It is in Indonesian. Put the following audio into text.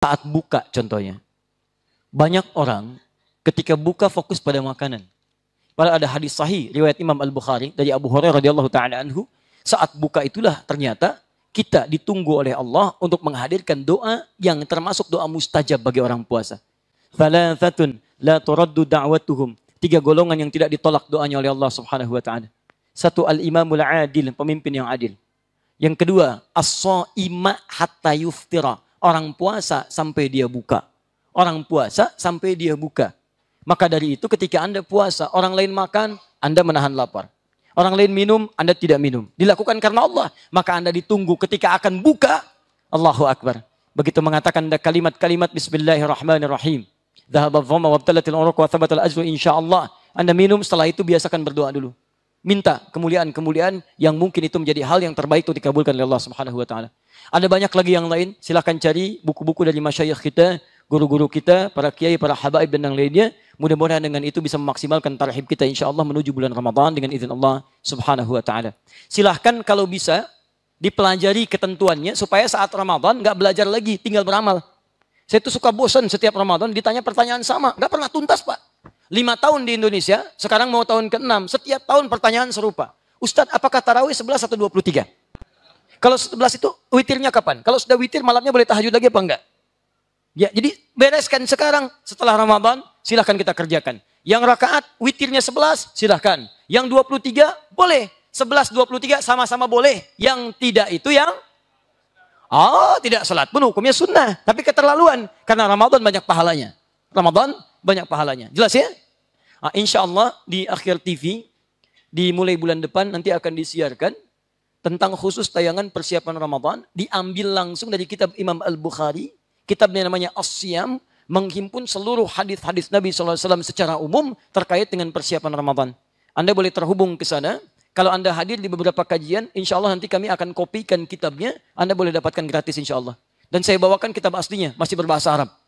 Saat buka contohnya. Banyak orang ketika buka fokus pada makanan. Padahal ada hadis sahih riwayat Imam Al-Bukhari dari Abu Hurairah radhiyallahu taala anhu, saat buka itulah ternyata kita ditunggu oleh Allah untuk menghadirkan doa yang termasuk doa mustajab bagi orang puasa. Thalathatun la turaddu da'watuhum. Tiga golongan yang tidak ditolak doanya oleh Allah Subhanahu wa taala. Satu al-imamul adil, pemimpin yang adil. Yang kedua, as-sa'ima hatta yuftira Orang puasa sampai dia buka. Orang puasa sampai dia buka. Maka dari itu ketika Anda puasa, orang lain makan, Anda menahan lapar. Orang lain minum, Anda tidak minum. Dilakukan karena Allah. Maka Anda ditunggu ketika akan buka. Allahu Akbar. Begitu mengatakan Anda kalimat-kalimat Bismillahirrahmanirrahim. Zahabal wabtalatil uruk wa thabatil ajru insyaAllah. Anda minum, setelah itu biasakan berdoa dulu minta kemuliaan-kemuliaan yang mungkin itu menjadi hal yang terbaik untuk dikabulkan oleh Allah Subhanahu wa taala. Ada banyak lagi yang lain, silahkan cari buku-buku dari masyayikh kita, guru-guru kita, para kiai, para habaib dan yang lainnya. Mudah-mudahan dengan itu bisa memaksimalkan tarhib kita insya Allah menuju bulan Ramadan dengan izin Allah Subhanahu wa taala. Silahkan kalau bisa dipelajari ketentuannya supaya saat Ramadan nggak belajar lagi, tinggal beramal. Saya tuh suka bosan setiap Ramadan ditanya pertanyaan sama, nggak pernah tuntas pak lima tahun di Indonesia, sekarang mau tahun ke-6. Setiap tahun pertanyaan serupa. Ustadz, apakah tarawih 11 atau 23? Kalau 11 itu witirnya kapan? Kalau sudah witir malamnya boleh tahajud lagi apa enggak? Ya, jadi bereskan sekarang setelah Ramadan, silahkan kita kerjakan. Yang rakaat witirnya 11, silahkan. Yang 23 boleh. 11, 23 sama-sama boleh. Yang tidak itu yang Oh, tidak salat pun hukumnya sunnah. Tapi keterlaluan. Karena Ramadan banyak pahalanya. Ramadan banyak pahalanya. Jelas ya? Nah, insya Allah di akhir TV, di mulai bulan depan nanti akan disiarkan tentang khusus tayangan persiapan Ramadan. Diambil langsung dari kitab Imam Al-Bukhari. kitab yang namanya As-Siyam. Menghimpun seluruh hadis-hadis Nabi SAW secara umum terkait dengan persiapan Ramadan. Anda boleh terhubung ke sana. Kalau Anda hadir di beberapa kajian, insya Allah nanti kami akan kopikan kitabnya. Anda boleh dapatkan gratis insya Allah. Dan saya bawakan kitab aslinya, masih berbahasa Arab.